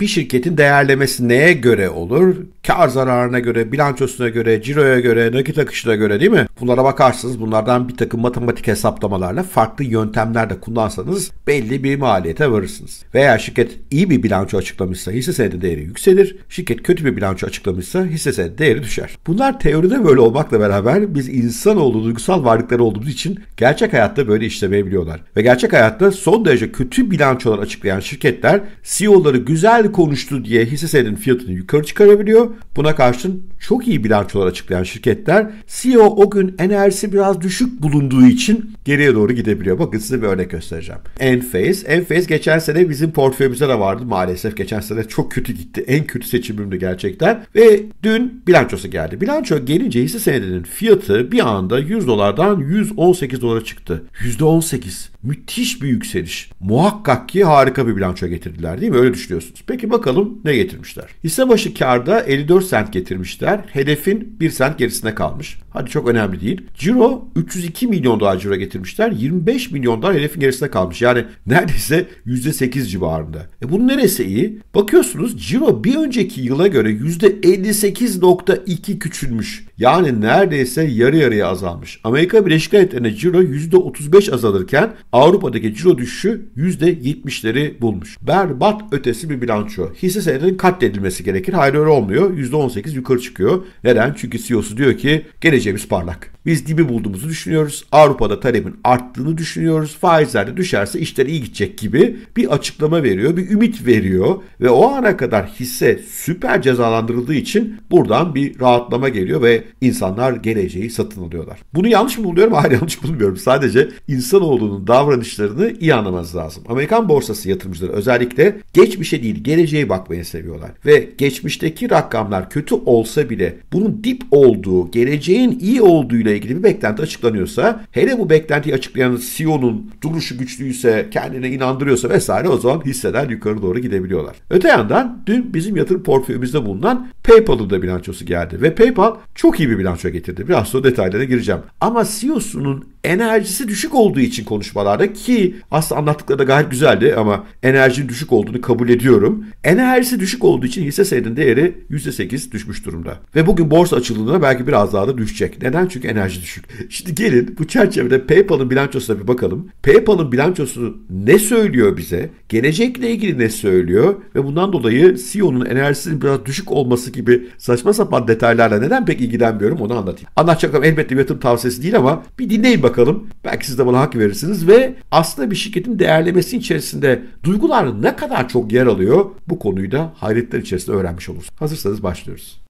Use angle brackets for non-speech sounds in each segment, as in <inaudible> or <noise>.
Bir şirketin değerlemesi neye göre olur? kar zararına göre, bilançosuna göre, ciroya göre, nakit akışına göre değil mi? Bunlara bakarsınız. Bunlardan bir takım matematik hesaplamalarla farklı yöntemler de kullansanız belli bir maliyete varırsınız. Veya şirket iyi bir bilanço açıklamışsa hisse senedi değeri yükselir. Şirket kötü bir bilanço açıklamışsa hisse senedi değeri düşer. Bunlar teoride böyle olmakla beraber biz insanoğlu duygusal varlıkları olduğumuz için gerçek hayatta böyle işlemeyebiliyorlar. Ve gerçek hayatta son derece kötü bilançolar açıklayan şirketler CEO'ları güzel konuştu diye hisse senedinin fiyatını yukarı çıkarabiliyor Buna karşın çok iyi bilançolar açıklayan şirketler CEO o gün enerjisi biraz düşük bulunduğu için geriye doğru gidebiliyor. Bakın size bir örnek göstereceğim. Enphase. Enphase geçen sene bizim portföyümüzde de vardı maalesef. Geçen sene çok kötü gitti. En kötü seçimimdi gerçekten. Ve dün bilançosu geldi. Bilanço gelince hisse senedinin fiyatı bir anda 100 dolardan 118 dolara çıktı. %18 müthiş bir yükseliş. Muhakkak ki harika bir bilanço getirdiler değil mi? Öyle düşünüyorsunuz. Peki bakalım ne getirmişler? Hisse başı karda 54 sent getirmişler. Hedefin 1 sent gerisine kalmış. Hadi çok önemli değil. Ciro 302 milyon dolar ciro getirmişler. 25 milyon dolar hedefin gerisine kalmış. Yani <laughs> neredeyse %8 civarında. E bunun neresi iyi? Bakıyorsunuz ciro bir önceki yıla göre %58.2 küçülmüş. Yani neredeyse yarı yarıya azalmış. Amerika Birleşik Devletleri'nde ciro %35 azalırken Avrupa'daki ciro düşüşü %70'leri bulmuş. Berbat ötesi bir bilanço. Hisse senedinin katledilmesi gerekir. Hayır öyle olmuyor. %18 yukarı çıkıyor. Neden? Çünkü CEO'su diyor ki geleceğimiz parlak. Biz dibi bulduğumuzu düşünüyoruz. Avrupa'da talebin arttığını düşünüyoruz. Faizler de düşerse işler iyi gidecek gibi bir açıklama veriyor, bir ümit veriyor ve o ana kadar hisse süper cezalandırıldığı için buradan bir rahatlama geliyor ve insanlar geleceği satın alıyorlar. Bunu yanlış mı buluyorum? <laughs> Hayır yanlış bulmuyorum. Sadece insanoğlunun davranışlarını iyi anlamanız lazım. Amerikan borsası yatırımcıları özellikle geçmişe değil geleceğe bakmayı seviyorlar ve geçmişteki rakamlar kötü olsa bile bunun dip olduğu, geleceğin iyi olduğu ile ilgili bir beklenti açıklanıyorsa, hele bu beklentiyi açıklayan CEO'nun duruşu güçlüyse, kendine inandırıyorsa vesaire o zaman hisseler yukarı doğru gidebiliyorlar. Öte yandan dün bizim yatırım portföyümüzde bulunan PayPal'ın da bilançosu geldi ve PayPal çok iyi bir bilanço getirdi. Biraz sonra detaylara gireceğim. Ama CEO'sunun enerjisi düşük olduğu için konuşmalarda ki aslında anlattıkları da gayet güzeldi ama enerjinin düşük olduğunu kabul ediyorum. Enerjisi düşük olduğu için hisse senedinin değeri %8 düşmüş durumda. Ve bugün borsa açıldığında belki biraz daha da düşecek. Neden? Çünkü enerji düşük. <laughs> Şimdi gelin bu çerçevede PayPal'ın bilançosuna bir bakalım. PayPal'ın bilançosu ne söylüyor bize? Gelecekle ilgili ne söylüyor? Ve bundan dolayı CEO'nun enerjisinin biraz düşük olması gibi saçma sapan detaylarla neden pek ilgilenmiyorum onu anlatayım. Anlatacaklarım elbette bir yatırım tavsiyesi değil ama bir dinleyin bakalım bakalım. Belki siz de bana hak verirsiniz ve aslında bir şirketin değerlemesi içerisinde duygular ne kadar çok yer alıyor bu konuyu da hayretler içerisinde öğrenmiş olursunuz. Hazırsanız başlıyoruz.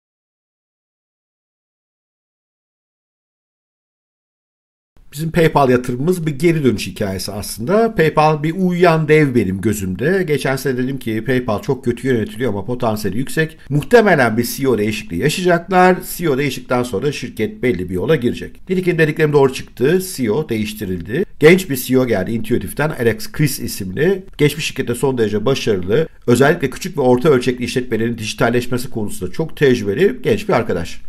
Bizim PayPal yatırımımız bir geri dönüş hikayesi aslında. PayPal bir uyuyan dev benim gözümde. Geçen sene dedim ki PayPal çok kötü yönetiliyor ama potansiyeli yüksek. Muhtemelen bir CEO değişikliği yaşayacaklar. CEO değişikten sonra şirket belli bir yola girecek. Nitekim dediklerim doğru çıktı. CEO değiştirildi. Genç bir CEO geldi Intuitive'den Alex Chris isimli. Geçmiş şirkette son derece başarılı. Özellikle küçük ve orta ölçekli işletmelerin dijitalleşmesi konusunda çok tecrübeli genç bir arkadaş.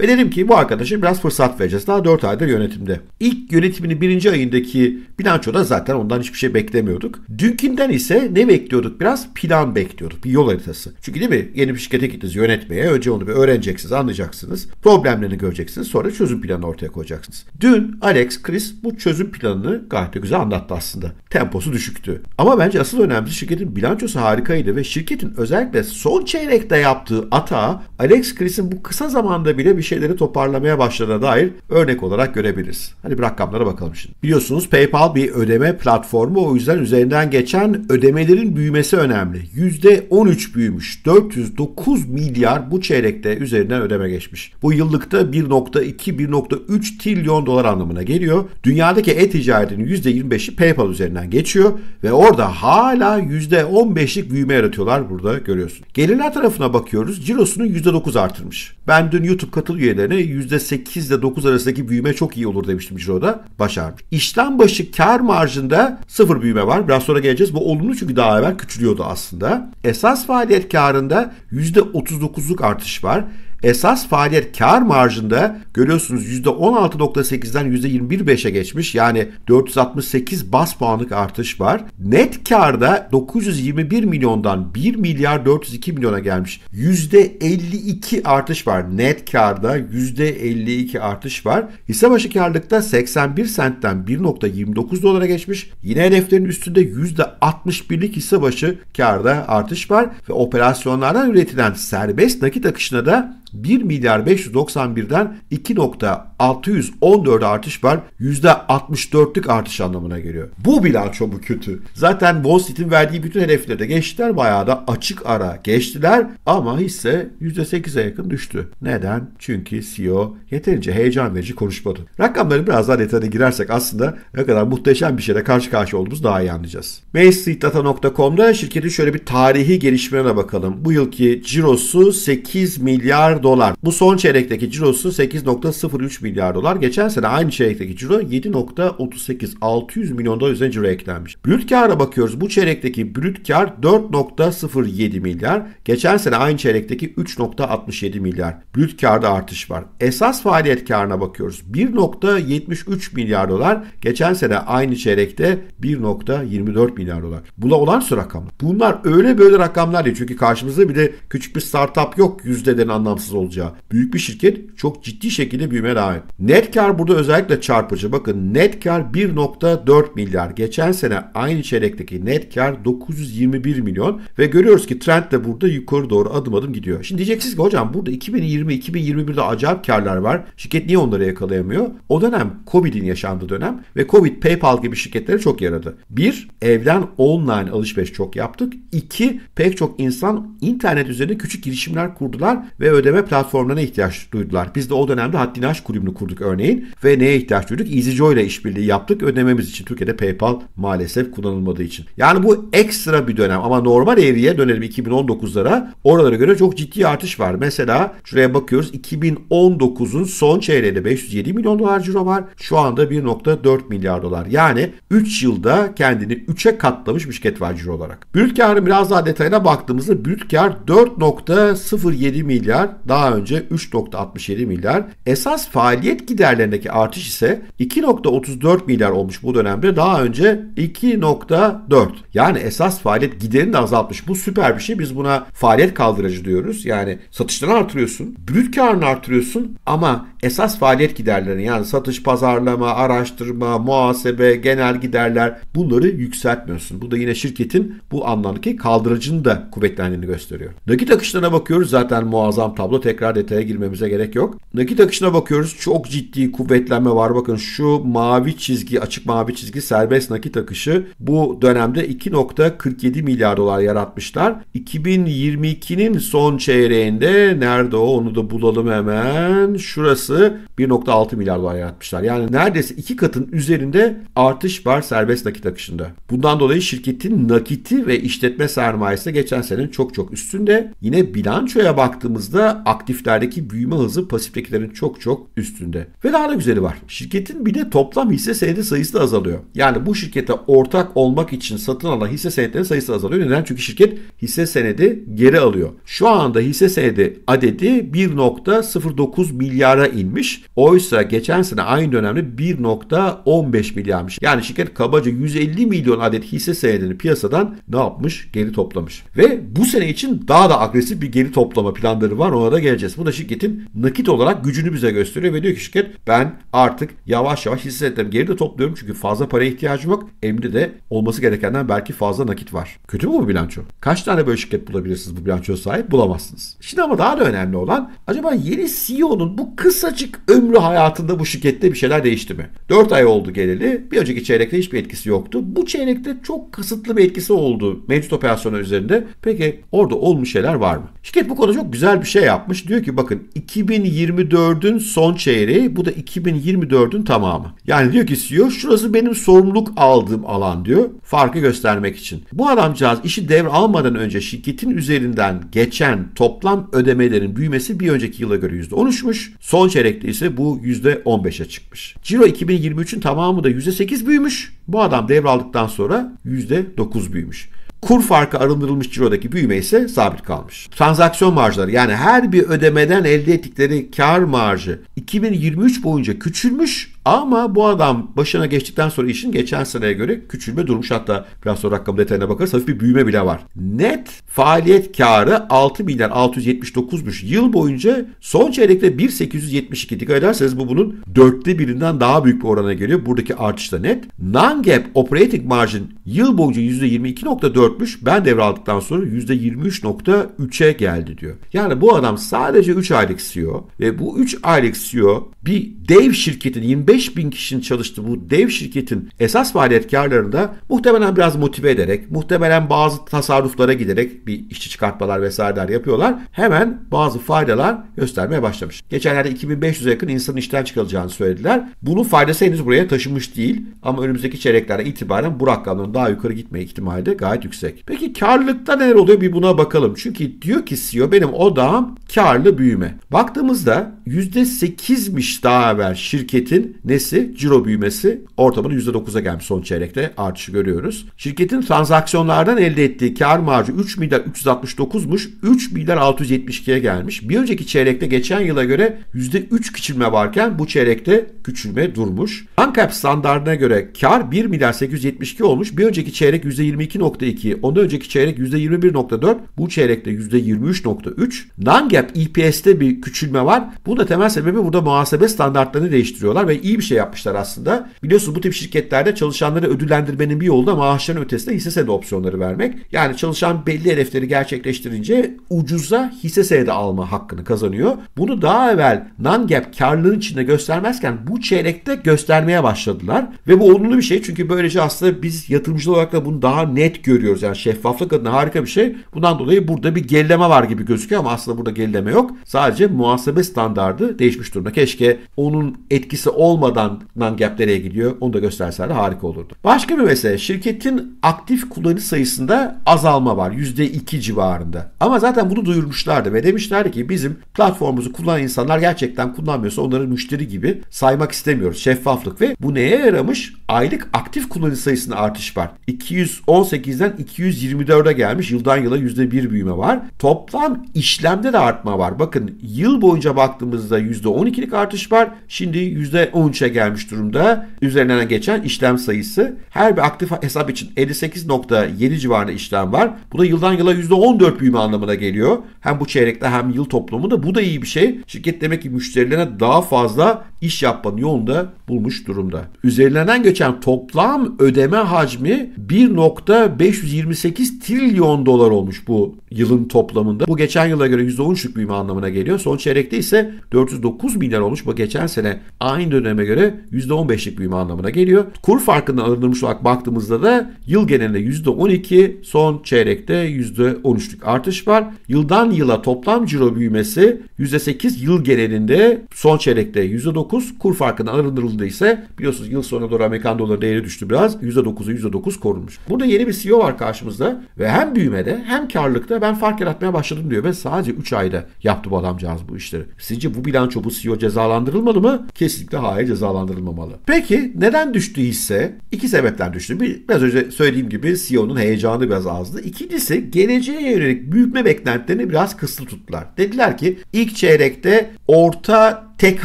Ve dedim ki bu arkadaşa biraz fırsat vereceğiz. Daha 4 aydır yönetimde. İlk yönetiminin birinci ayındaki bilançoda zaten ondan hiçbir şey beklemiyorduk. Dünkinden ise ne bekliyorduk? Biraz plan bekliyorduk. Bir yol haritası. Çünkü değil mi? Yeni bir şirkete gittiniz yönetmeye. Önce onu bir öğreneceksiniz, anlayacaksınız. Problemlerini göreceksiniz. Sonra çözüm planı ortaya koyacaksınız. Dün Alex, Chris bu çözüm planını gayet güzel anlattı aslında. Temposu düşüktü. Ama bence asıl önemlisi şirketin bilançosu harikaydı ve şirketin özellikle son çeyrekte yaptığı ata Alex Chris'in bu kısa zamanda bile bir bir şeyleri toparlamaya başladığına dair örnek olarak görebiliriz. Hadi bir rakamlara bakalım şimdi. Biliyorsunuz PayPal bir ödeme platformu o yüzden üzerinden geçen ödemelerin büyümesi önemli. %13 büyümüş. 409 milyar bu çeyrekte üzerinden ödeme geçmiş. Bu yıllıkta 1.2-1.3 trilyon dolar anlamına geliyor. Dünyadaki e-ticaretin %25'i PayPal üzerinden geçiyor ve orada hala %15'lik büyüme yaratıyorlar burada görüyorsun. Gelirler tarafına bakıyoruz. Cirosunun %9 artırmış. Ben dün YouTube katıl akıl üyelerine %8 ile 9 arasındaki büyüme çok iyi olur demiştim Ciro'da. Başarmış. İşlem başı kar marjında sıfır büyüme var. Biraz sonra geleceğiz. Bu olumlu çünkü daha evvel küçülüyordu aslında. Esas faaliyet karında %39'luk artış var. Esas faaliyet kar marjında görüyorsunuz %16.8'den %21.5'e geçmiş. Yani 468 bas puanlık artış var. Net karda 921 milyondan 1 milyar 402 milyona gelmiş. %52 artış var. Net karda %52 artış var. Hisse başı karlılıkta 81 sentten 1.29 dolara geçmiş. Yine hedeflerin üstünde %61'lik hisse başı karda artış var ve operasyonlardan üretilen serbest nakit akışına da 1 milyar 591'den 2.614 artış var. %64'lük artış anlamına geliyor. Bu bilanço mu kötü? Zaten Wall Street'in verdiği bütün hedefleri de geçtiler. Bayağı da açık ara geçtiler ama hisse %8'e yakın düştü. Neden? Çünkü CEO yeterince heyecan verici konuşmadı. Rakamları biraz daha detayına girersek aslında ne kadar muhteşem bir şeyle karşı karşıya olduğumuz daha iyi anlayacağız. MainStreetData.com'da şirketin şöyle bir tarihi gelişmelerine bakalım. Bu yılki cirosu 8 milyar dolar. Bu son çeyrekteki cirosu 8.03 milyar dolar. Geçen sene aynı çeyrekteki ciro 7.38 600 milyon dolar üzerine ciro eklenmiş. Brüt kâra bakıyoruz. Bu çeyrekteki brüt kar 4.07 milyar. Geçen sene aynı çeyrekteki 3.67 milyar. Brüt karda artış var. Esas faaliyet kârına bakıyoruz. 1.73 milyar dolar. Geçen sene aynı çeyrekte 1.24 milyar dolar. olan olağanüstü rakam. Bunlar öyle böyle rakamlar değil. Çünkü karşımızda bir de küçük bir startup yok yüzdelerin anlamsız rahatsız olacağı büyük bir şirket çok ciddi şekilde büyüme rağmen. Net kar burada özellikle çarpıcı. Bakın net kar 1.4 milyar. Geçen sene aynı çeyrekteki net kar 921 milyon ve görüyoruz ki trend de burada yukarı doğru adım adım gidiyor. Şimdi diyeceksiniz ki hocam burada 2020-2021'de acayip karlar var. Şirket niye onları yakalayamıyor? O dönem Covid'in yaşandığı dönem ve Covid PayPal gibi şirketlere çok yaradı. Bir, evden online alışveriş çok yaptık. İki, pek çok insan internet üzerinde küçük girişimler kurdular ve ödeme dinleme platformlarına ihtiyaç duydular. Biz de o dönemde Haddini Aş kulübünü kurduk örneğin ve neye ihtiyaç duyduk? EasyJoy ile işbirliği yaptık ödememiz için. Türkiye'de PayPal maalesef kullanılmadığı için. Yani bu ekstra bir dönem ama normal eğriye dönelim 2019'lara. Oralara göre çok ciddi artış var. Mesela şuraya bakıyoruz 2019'un son çeyreğinde 507 milyon dolar ciro var. Şu anda 1.4 milyar dolar. Yani 3 yılda kendini 3'e katlamış bir şirket var ciro olarak. Brüt karın biraz daha detayına baktığımızda brüt kar 4.07 milyar daha önce 3.67 milyar. Esas faaliyet giderlerindeki artış ise 2.34 milyar olmuş bu dönemde. Daha önce 2.4. Yani esas faaliyet giderini de azaltmış. Bu süper bir şey. Biz buna faaliyet kaldırıcı diyoruz. Yani satışları artırıyorsun, brüt karını artırıyorsun ama esas faaliyet giderlerini yani satış, pazarlama, araştırma, muhasebe, genel giderler bunları yükseltmiyorsun. Bu da yine şirketin bu anlamdaki kaldırıcını da kuvvetlendiğini gösteriyor. Nakit akışlarına bakıyoruz zaten muazzam tablo tablo tekrar detaya girmemize gerek yok. Nakit akışına bakıyoruz. Çok ciddi kuvvetlenme var. Bakın şu mavi çizgi, açık mavi çizgi serbest nakit akışı bu dönemde 2.47 milyar dolar yaratmışlar. 2022'nin son çeyreğinde nerede o onu da bulalım hemen. Şurası 1.6 milyar dolar yaratmışlar. Yani neredeyse iki katın üzerinde artış var serbest nakit akışında. Bundan dolayı şirketin nakiti ve işletme sermayesi geçen senenin çok çok üstünde. Yine bilançoya baktığımızda aktiflerdeki büyüme hızı pasiftekilerin çok çok üstünde. Ve daha da güzeli var. Şirketin bir de toplam hisse senedi sayısı da azalıyor. Yani bu şirkete ortak olmak için satın alan hisse senetleri sayısı azalıyor. Neden? Çünkü şirket hisse senedi geri alıyor. Şu anda hisse senedi adedi 1.09 milyara inmiş. Oysa geçen sene aynı dönemde 1.15 milyarmış. Yani şirket kabaca 150 milyon adet hisse senedini piyasadan ne yapmış? Geri toplamış. Ve bu sene için daha da agresif bir geri toplama planları var. Ona da geleceğiz. Bu da şirketin nakit olarak gücünü bize gösteriyor ve diyor ki şirket ben artık yavaş yavaş hissettim geri de topluyorum çünkü fazla paraya ihtiyacım yok. Emri de olması gerekenden belki fazla nakit var. Kötü mü bu bilanço? Kaç tane böyle şirket bulabilirsiniz bu bilançoya sahip? Bulamazsınız. Şimdi ama daha da önemli olan acaba yeni CEO'nun bu kısacık ömrü hayatında bu şirkette bir şeyler değişti mi? 4 ay oldu geleli. Bir önceki çeyrekte hiçbir etkisi yoktu. Bu çeyrekte çok kısıtlı bir etkisi oldu mevcut operasyonlar üzerinde. Peki orada olmuş şeyler var mı? Şirket bu konuda çok güzel bir şey yaptı yapmış? Diyor ki bakın 2024'ün son çeyreği bu da 2024'ün tamamı. Yani diyor ki CEO şurası benim sorumluluk aldığım alan diyor. Farkı göstermek için. Bu adamcağız işi devre almadan önce şirketin üzerinden geçen toplam ödemelerin büyümesi bir önceki yıla göre %13'müş. Son çeyrekte ise bu %15'e çıkmış. Ciro e 2023'ün tamamı da %8 büyümüş. Bu adam devraldıktan sonra %9 büyümüş. Kur farkı arındırılmış cirodaki büyüme ise sabit kalmış. Transaksiyon marjları yani her bir ödemeden elde ettikleri kar marjı 2023 boyunca küçülmüş ama bu adam başına geçtikten sonra işin geçen seneye göre küçülme durmuş. Hatta biraz sonra rakam detayına bakarız hafif bir büyüme bile var. Net faaliyet karı 6 milyar 679'muş. Yıl boyunca son çeyrekte 1872 dikkat ederseniz bu bunun dörtte birinden daha büyük bir orana geliyor. Buradaki artış da net. Non-GAAP operating margin yıl boyunca %22.4 %24'müş. Ben devraldıktan sonra %23.3'e geldi diyor. Yani bu adam sadece 3 aylık CEO ve bu 3 aylık CEO bir dev şirketin 25 bin kişinin çalıştığı bu dev şirketin esas faaliyetkarlarını da muhtemelen biraz motive ederek, muhtemelen bazı tasarruflara giderek bir işçi çıkartmalar vesaireler yapıyorlar. Hemen bazı faydalar göstermeye başlamış. Geçenlerde 2500'e yakın insanın işten çıkarılacağını söylediler. Bunun faydası henüz buraya taşımış değil ama önümüzdeki çeyreklerden itibaren bu rakamların daha yukarı gitme ihtimali de gayet yüksek yüksek. Peki karlılıkta neler oluyor bir buna bakalım. Çünkü diyor ki CEO benim odağım karlı büyüme. Baktığımızda %8'miş daha evvel şirketin nesi? Ciro büyümesi ortamını %9'a gelmiş son çeyrekte artışı görüyoruz. Şirketin transaksiyonlardan elde ettiği kar marjı 3 milyar 369'muş 3 milyar 672'ye gelmiş. Bir önceki çeyrekte geçen yıla göre %3 küçülme varken bu çeyrekte küçülme durmuş. Bankap standartına göre kar 1 milyar 872 olmuş. Bir önceki çeyrek %22.2 %22, ondan önceki çeyrek %21.4, bu çeyrekte %23.3. Non-GAAP EPS'te bir küçülme var. Bunun da temel sebebi burada muhasebe standartlarını değiştiriyorlar ve iyi bir şey yapmışlar aslında. Biliyorsunuz bu tip şirketlerde çalışanları ödüllendirmenin bir yolu da maaşların ötesinde hisse senedi opsiyonları vermek. Yani çalışan belli hedefleri gerçekleştirince ucuza hisse senedi alma hakkını kazanıyor. Bunu daha evvel non Gap karlılığın içinde göstermezken bu çeyrekte göstermeye başladılar. Ve bu olumlu bir şey çünkü böylece aslında biz yatırımcı olarak da bunu daha net görüyoruz görüyoruz. Yani şeffaflık adına harika bir şey. Bundan dolayı burada bir gerileme var gibi gözüküyor ama aslında burada gerileme yok. Sadece muhasebe standardı değişmiş durumda. Keşke onun etkisi olmadan non-gap nereye gidiyor onu da gösterseler harika olurdu. Başka bir mesele şirketin aktif kullanıcı sayısında azalma var. %2 civarında. Ama zaten bunu duyurmuşlardı ve demişlerdi ki bizim platformumuzu kullanan insanlar gerçekten kullanmıyorsa onları müşteri gibi saymak istemiyoruz. Şeffaflık ve bu neye yaramış? Aylık aktif kullanıcı sayısında artış var. 218'den 224'e gelmiş. Yıldan yıla %1 büyüme var. Toplam işlemde de artma var. Bakın yıl boyunca baktığımızda %12'lik artış var. Şimdi %13'e gelmiş durumda. Üzerinden geçen işlem sayısı. Her bir aktif hesap için 58.7 civarında işlem var. Bu da yıldan yıla %14 büyüme anlamına geliyor. Hem bu çeyrekte hem yıl toplamında bu da iyi bir şey. Şirket demek ki müşterilerine daha fazla iş yapmanın yolunda bulmuş durumda. Üzerinden geçen toplam ödeme hacmi 1.520 128 trilyon dolar olmuş bu yılın toplamında. Bu geçen yıla göre %13'lük büyüme anlamına geliyor. Son çeyrekte ise 409 milyar olmuş. Bu geçen sene aynı döneme göre %15'lik büyüme anlamına geliyor. Kur farkından alınmış olarak baktığımızda da yıl genelinde %12, son çeyrekte %13'lük artış var. Yıldan yıla toplam ciro büyümesi %8 yıl genelinde, son çeyrekte %9, kur farkından arındırıldı ise biliyorsunuz yıl sonuna doğru Amerikan doları değeri düştü biraz. %9'u %9 korunmuş. Burada yeni bir CEO var karşımızda ve hem büyümede hem karlılıkta ben fark yaratmaya başladım diyor ve sadece 3 ayda yaptı bu adamcağız bu işleri. Sizce bu bilanço bu CEO cezalandırılmalı mı? Kesinlikle hayır cezalandırılmamalı. Peki neden düştü ise İki sebepten düştü. Bir, biraz önce söylediğim gibi CEO'nun heyecanı biraz azdı. İkincisi geleceğe yönelik büyütme beklentilerini biraz kısıtlı tuttular. Dediler ki ilk çeyrekte orta tek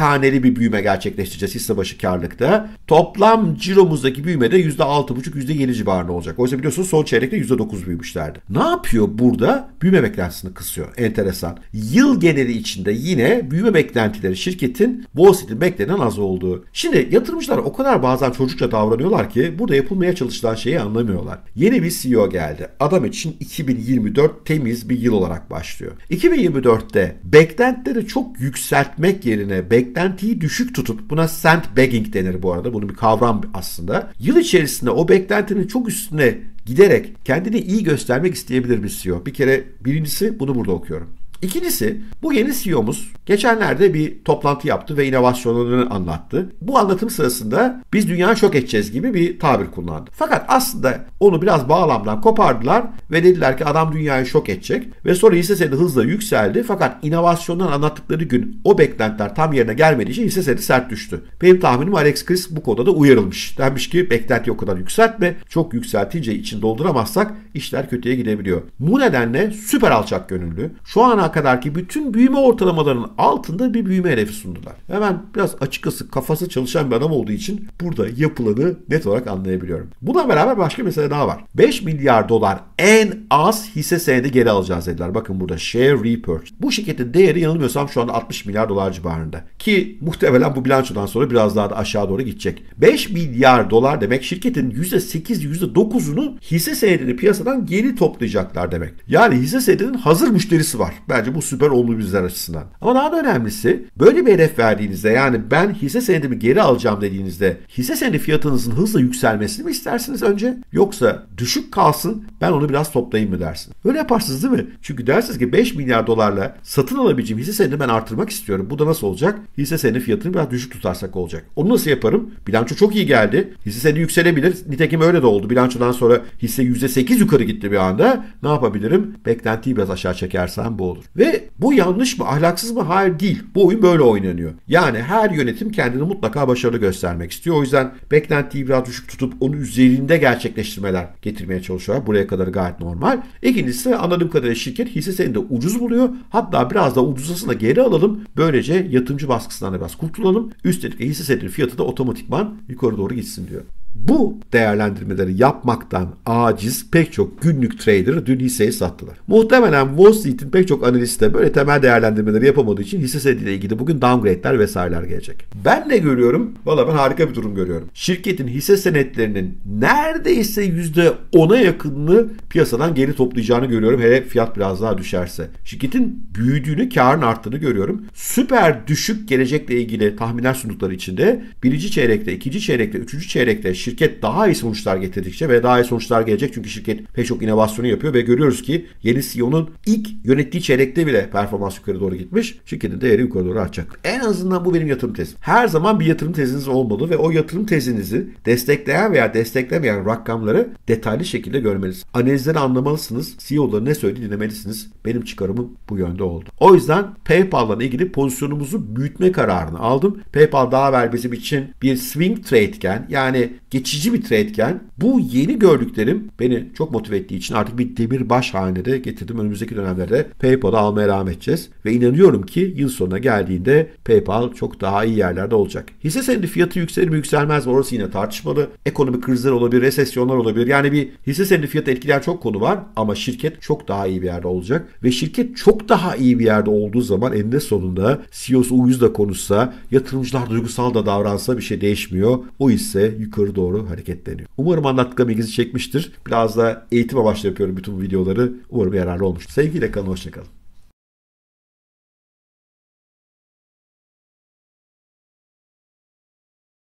haneli bir büyüme gerçekleştireceğiz hisse başı karlıkta. Toplam ciromuzdaki büyüme de %6,5-%7 civarında olacak. Oysa biliyorsunuz son çeyrekte %9 büyümüşlerdi. Ne yapıyor burada? Büyüme beklentisini kısıyor. Enteresan. Yıl geneli içinde yine büyüme beklentileri şirketin Wall Street'in beklenen az olduğu. Şimdi yatırımcılar o kadar bazen çocukça davranıyorlar ki burada yapılmaya çalışılan şeyi anlamıyorlar. Yeni bir CEO geldi. Adam için 2024 temiz bir yıl olarak başlıyor. 2024'te beklentileri çok yükseltmek yerine beklentiyi düşük tutup buna sandbagging denir bu arada. Bunun bir kavram aslında. Yıl içerisinde o beklentinin çok üstüne giderek kendini iyi göstermek isteyebilir bir CEO. Bir kere birincisi bunu burada okuyorum. İkincisi bu yeni CEO'muz geçenlerde bir toplantı yaptı ve inovasyonlarını anlattı. Bu anlatım sırasında biz dünyayı şok edeceğiz gibi bir tabir kullandı. Fakat aslında onu biraz bağlamdan kopardılar ve dediler ki adam dünyayı şok edecek ve sonra hisse senedi hızla yükseldi fakat inovasyondan anlattıkları gün o beklentiler tam yerine gelmediği için hisse senedi sert düştü. Benim tahminim Alex Chris bu konuda da uyarılmış. demiş ki beklenti o kadar yükseltme. Çok yükseltince için dolduramazsak işler kötüye gidebiliyor. Bu nedenle süper alçak gönüllü. Şu an. Bugüne kadarki bütün büyüme ortalamalarının altında bir büyüme hedefi sundular. Hemen biraz açıkçası kafası çalışan bir adam olduğu için burada yapılanı net olarak anlayabiliyorum. Buna beraber başka bir mesele daha var. 5 milyar dolar en az hisse senedi geri alacağız dediler. Bakın burada share repurchase. Bu şirketin değeri yanılmıyorsam şu anda 60 milyar dolar civarında. Ki muhtemelen bu bilançodan sonra biraz daha da aşağı doğru gidecek. 5 milyar dolar demek şirketin %8 %9'unu hisse senedini piyasadan geri toplayacaklar demek. Yani hisse senedinin hazır müşterisi var. Belki Bence bu süper olumlu bizler açısından. Ama daha da önemlisi böyle bir hedef verdiğinizde yani ben hisse senedimi geri alacağım dediğinizde hisse senedi fiyatınızın hızla yükselmesini mi istersiniz önce? Yoksa düşük kalsın ben onu biraz toplayayım mı dersin? Öyle yaparsınız değil mi? Çünkü dersiniz ki 5 milyar dolarla satın alabileceğim hisse senedi ben artırmak istiyorum. Bu da nasıl olacak? Hisse senedi fiyatını biraz düşük tutarsak olacak. Onu nasıl yaparım? Bilanço çok iyi geldi. Hisse senedi yükselebilir. Nitekim öyle de oldu. Bilançodan sonra hisse %8 yukarı gitti bir anda. Ne yapabilirim? Beklentiyi biraz aşağı çekersem bu olur. Ve bu yanlış mı, ahlaksız mı? Hayır değil. Bu oyun böyle oynanıyor. Yani her yönetim kendini mutlaka başarılı göstermek istiyor. O yüzden beklentiyi biraz düşük tutup onu üzerinde gerçekleştirmeler getirmeye çalışıyorlar. Buraya kadar gayet normal. İkincisi anladığım kadarıyla şirket hisse de ucuz buluyor. Hatta biraz da ucuzasına geri alalım. Böylece yatırımcı baskısından da biraz kurtulalım. Üstelik hisse senedi fiyatı da otomatikman yukarı doğru gitsin diyor. Bu değerlendirmeleri yapmaktan aciz pek çok günlük trader dün hisseyi sattılar. Muhtemelen Wall Street'in pek çok analisti de böyle temel değerlendirmeleri yapamadığı için hisse senediyle ilgili bugün downgrade'ler vesaireler gelecek. Ben ne görüyorum? Valla ben harika bir durum görüyorum. Şirketin hisse senetlerinin neredeyse %10'a yakınını piyasadan geri toplayacağını görüyorum. Hele fiyat biraz daha düşerse. Şirketin büyüdüğünü, karın arttığını görüyorum. Süper düşük gelecekle ilgili tahminler sundukları içinde birinci çeyrekte, ikinci çeyrekte, üçüncü çeyrekte şirket daha iyi sonuçlar getirdikçe ve daha iyi sonuçlar gelecek çünkü şirket pek çok inovasyonu yapıyor ve görüyoruz ki yeni CEO'nun ilk yönettiği çeyrekte bile performans yukarı doğru gitmiş. Şirketin değeri yukarı doğru artacak. En azından bu benim yatırım tezim. Her zaman bir yatırım teziniz olmalı ve o yatırım tezinizi destekleyen veya desteklemeyen rakamları detaylı şekilde görmelisiniz. Analizleri anlamalısınız. CEO'ların ne söylediğini dinlemelisiniz. Benim çıkarımım bu yönde oldu. O yüzden PayPal'la ilgili pozisyonumuzu büyütme kararını aldım. PayPal daha evvel bizim için bir swing trade iken yani geçici bir tradeken Bu yeni gördüklerim beni çok motive ettiği için artık bir demir baş haline de getirdim. Önümüzdeki dönemlerde PayPal'ı almaya devam edeceğiz. Ve inanıyorum ki yıl sonuna geldiğinde PayPal çok daha iyi yerlerde olacak. Hisse senedi fiyatı yükselir mi yükselmez mi? Orası yine tartışmalı. Ekonomik krizler olabilir, resesyonlar olabilir. Yani bir hisse senedi fiyatı etkileyen çok konu var ama şirket çok daha iyi bir yerde olacak. Ve şirket çok daha iyi bir yerde olduğu zaman eninde sonunda CEO'su uyuz da konuşsa, yatırımcılar duygusal da davransa bir şey değişmiyor. O ise yukarı doğru doğru hareketleniyor. Umarım anlattıklarım ilginizi çekmiştir. Biraz da eğitim amaçlı yapıyorum bütün videoları. Umarım yararlı olmuştur. Sevgiyle kalın, hoşçakalın.